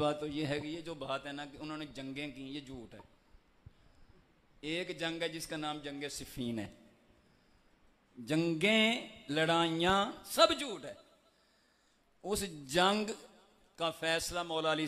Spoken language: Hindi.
बात तो ये है कि ये जो बात है ना कि उन्होंने जंगें की ये झूठ है एक जंग है जिसका नाम जंग सिफीन है जंगें लड़ाइया सब झूठ है उस जंग का फैसला मौला